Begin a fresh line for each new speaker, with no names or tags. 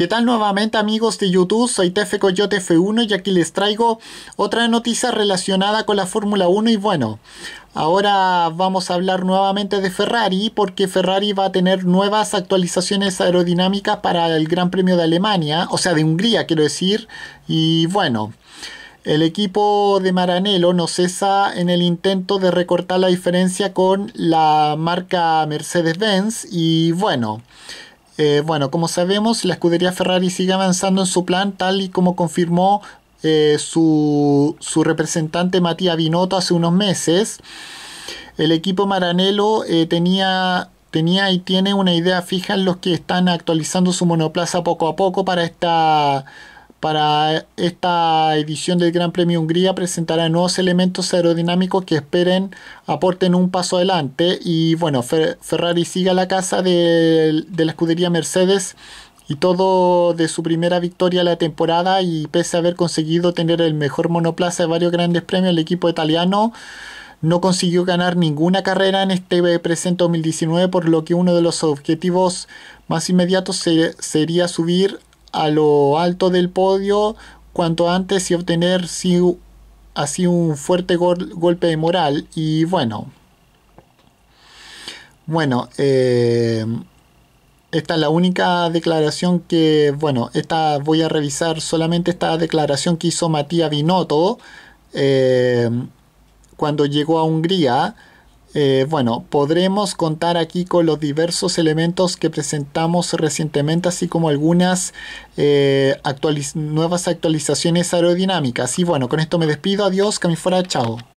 ¿Qué tal nuevamente amigos de YouTube? Soy f 1 y aquí les traigo otra noticia relacionada con la Fórmula 1 y bueno, ahora vamos a hablar nuevamente de Ferrari porque Ferrari va a tener nuevas actualizaciones aerodinámicas para el Gran Premio de Alemania, o sea de Hungría quiero decir, y bueno... El equipo de Maranello no cesa en el intento de recortar la diferencia con la marca Mercedes-Benz y bueno, eh, bueno, como sabemos, la escudería Ferrari sigue avanzando en su plan, tal y como confirmó eh, su, su, representante Matías Binotto hace unos meses. El equipo Maranello eh, tenía, tenía y tiene una idea fija en los que están actualizando su monoplaza poco a poco para esta para esta edición del Gran Premio Hungría presentará nuevos elementos aerodinámicos que esperen aporten un paso adelante. Y bueno, Ferrari sigue a la casa de, la escudería Mercedes y todo de su primera victoria de la temporada y pese a haber conseguido tener el mejor monoplaza de varios grandes premios, el equipo italiano no consiguió ganar ninguna carrera en este presente 2019, por lo que uno de los objetivos más inmediatos sería subir a lo alto del podio cuanto antes y obtener así un fuerte golpe de moral. Y bueno, bueno, eh, esta es la única declaración que, bueno, esta voy a revisar solamente esta declaración que hizo Matías Binotto eh, cuando llegó a Hungría. Eh, bueno, podremos contar aquí con los diversos elementos que presentamos recientemente, así como algunas eh, nuevas actualizaciones aerodinámicas. Y bueno, con esto me despido. Adiós, que chao.